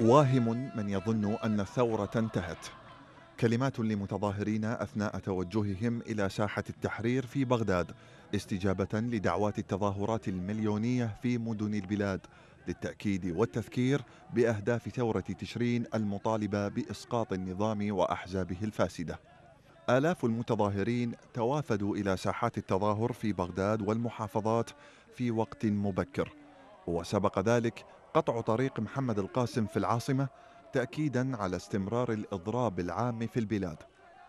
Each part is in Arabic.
واهم من يظن ان الثوره انتهت كلمات لمتظاهرين اثناء توجههم الى ساحه التحرير في بغداد استجابه لدعوات التظاهرات المليونيه في مدن البلاد للتاكيد والتذكير باهداف ثوره تشرين المطالبه باسقاط النظام واحزابه الفاسده آلاف المتظاهرين توافدوا إلى ساحات التظاهر في بغداد والمحافظات في وقت مبكر وسبق ذلك قطع طريق محمد القاسم في العاصمة تأكيدا على استمرار الإضراب العام في البلاد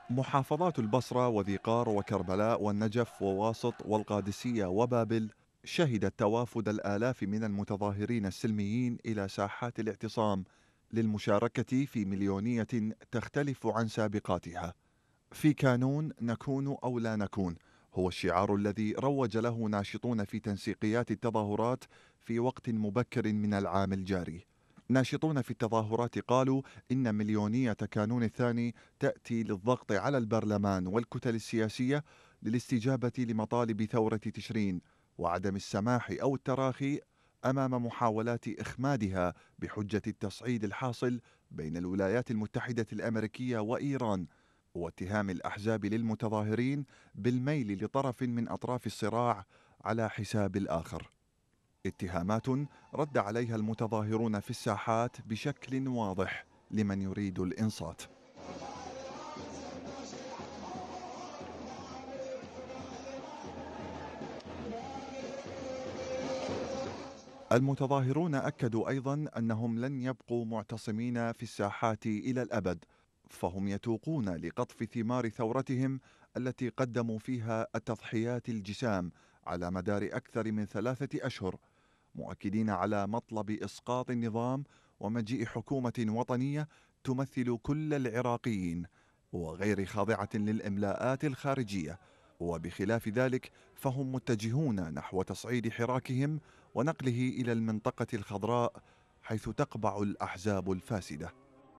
محافظات البصرة وذي قار وكربلاء والنجف وواسط والقادسية وبابل شهدت توافد الآلاف من المتظاهرين السلميين إلى ساحات الاعتصام للمشاركة في مليونية تختلف عن سابقاتها في كانون نكون أو لا نكون هو الشعار الذي روج له ناشطون في تنسيقيات التظاهرات في وقت مبكر من العام الجاري ناشطون في التظاهرات قالوا إن مليونية كانون الثاني تأتي للضغط على البرلمان والكتل السياسية للاستجابة لمطالب ثورة تشرين وعدم السماح أو التراخي أمام محاولات إخمادها بحجة التصعيد الحاصل بين الولايات المتحدة الأمريكية وإيران واتهام الاحزاب للمتظاهرين بالميل لطرف من اطراف الصراع على حساب الاخر اتهامات رد عليها المتظاهرون في الساحات بشكل واضح لمن يريد الانصات المتظاهرون اكدوا ايضا انهم لن يبقوا معتصمين في الساحات الى الابد فهم يتوقون لقطف ثمار ثورتهم التي قدموا فيها التضحيات الجسام على مدار أكثر من ثلاثة أشهر مؤكدين على مطلب إسقاط النظام ومجيء حكومة وطنية تمثل كل العراقيين وغير خاضعة للإملاءات الخارجية وبخلاف ذلك فهم متجهون نحو تصعيد حراكهم ونقله إلى المنطقة الخضراء حيث تقبع الأحزاب الفاسده